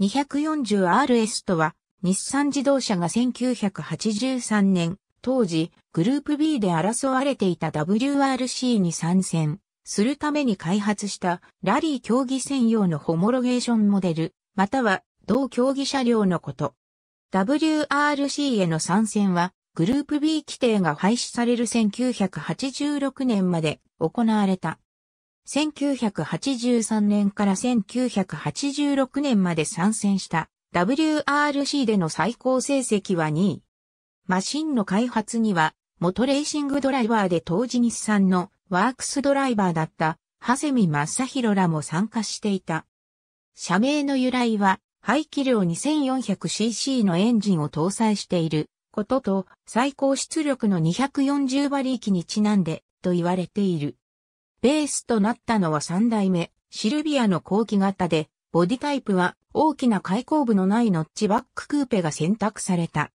240RS とは、日産自動車が1983年、当時、グループ B で争われていた WRC に参戦するために開発したラリー競技専用のホモロゲーションモデル、または同競技車両のこと。WRC への参戦は、グループ B 規定が廃止される1986年まで行われた。1983年から1986年まで参戦した WRC での最高成績は2位。マシンの開発には、元レーシングドライバーで当時日産のワークスドライバーだった、長谷見正宏らも参加していた。社名の由来は、排気量 2400cc のエンジンを搭載していることと、最高出力の240馬力にちなんで、と言われている。ベースとなったのは3代目、シルビアの後期型で、ボディタイプは大きな開口部のないノッチバッククーペが選択された。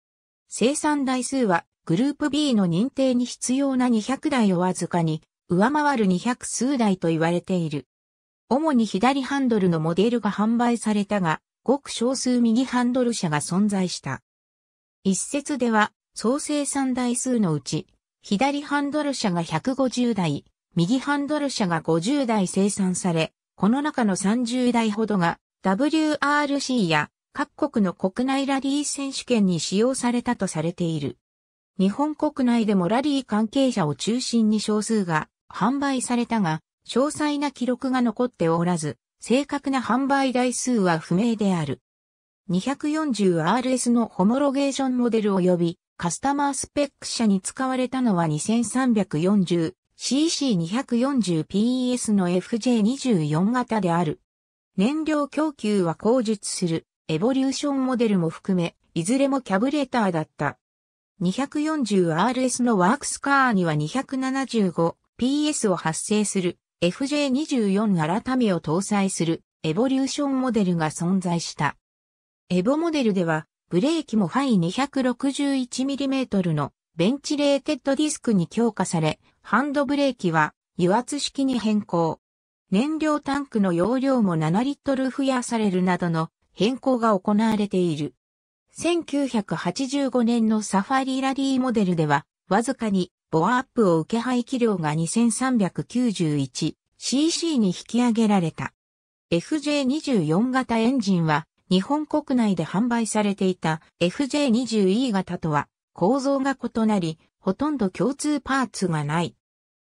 生産台数はグループ B の認定に必要な200台をわずかに上回る200数台と言われている。主に左ハンドルのモデルが販売されたが、ごく少数右ハンドル車が存在した。一説では、総生産台数のうち、左ハンドル車が150台、右ハンドル車が50台生産され、この中の30台ほどが WRC や各国の国内ラリー選手権に使用されたとされている。日本国内でもラリー関係者を中心に少数が販売されたが、詳細な記録が残っておらず、正確な販売台数は不明である。240RS のホモロゲーションモデル及びカスタマースペック車に使われたのは2340 CC240PS の FJ24 型である。燃料供給は後述する、エボリューションモデルも含め、いずれもキャブレターだった。240RS のワークスカーには 275PS を発生する FJ24 改めを搭載するエボリューションモデルが存在した。エボモデルではブレーキもファイ 261mm のベンチレーテッドディスクに強化され、ハンドブレーキは油圧式に変更。燃料タンクの容量も7リットル増やされるなどの変更が行われている。1985年のサファリラリーモデルでは、わずかにボアアップを受け排気量が 2391cc に引き上げられた。FJ24 型エンジンは日本国内で販売されていた FJ20E 型とは構造が異なり、ほとんど共通パーツがない。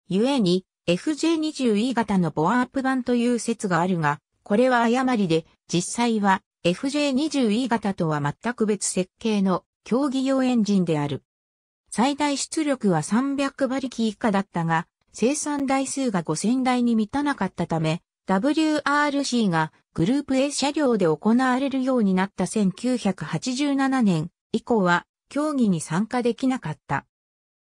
故に、FJ20E 型のボアアップ版という説があるが、これは誤りで、実際は FJ20E 型とは全く別設計の競技用エンジンである。最大出力は300馬力以下だったが、生産台数が5000台に満たなかったため、WRC がグループ A 車両で行われるようになった1987年以降は競技に参加できなかった。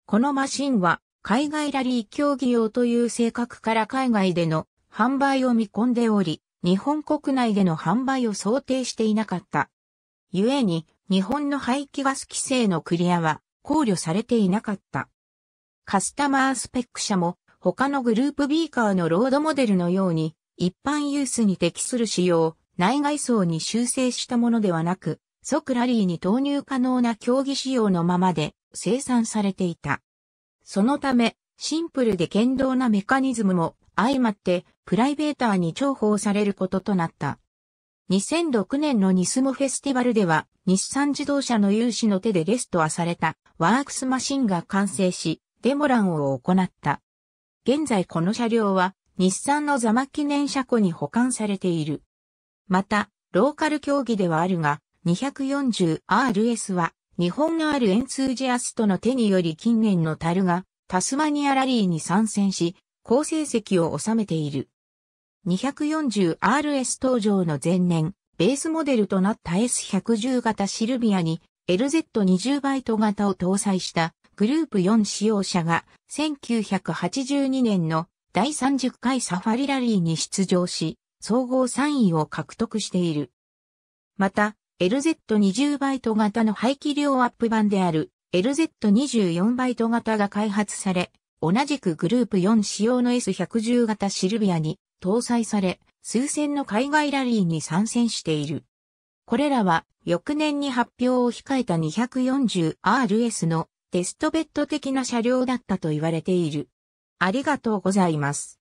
このマシンは海外ラリー競技用という性格から海外での販売を見込んでおり、日本国内での販売を想定していなかった。故に、日本の排気ガス規制のクリアは考慮されていなかった。カスタマースペック社も他のグループ B カーのロードモデルのように一般ユースに適する仕様、内外装に修正したものではなく、即ラリーに投入可能な競技仕様のままで生産されていた。そのため、シンプルで堅牢なメカニズムも相まってプライベーターに重宝されることとなった。2006年のニスモフェスティバルでは日産自動車の有志の手でレストアされたワークスマシンが完成しデモランを行った。現在この車両は日産の座間記念車庫に保管されている。また、ローカル競技ではあるが、240RS は日本あるエンツージアストの手により近年の樽がタスマニアラリーに参戦し、好成績を収めている。240RS 登場の前年、ベースモデルとなった S110 型シルビアに LZ20 バイト型を搭載したグループ4使用者が1982年の第30回サファリラリーに出場し、総合3位を獲得している。また、LZ20 バイト型の排気量アップ版である LZ24 バイト型が開発され、同じくグループ4仕様の S110 型シルビアに搭載され、数千の海外ラリーに参戦している。これらは翌年に発表を控えた 240RS のテストベッド的な車両だったと言われている。ありがとうございます。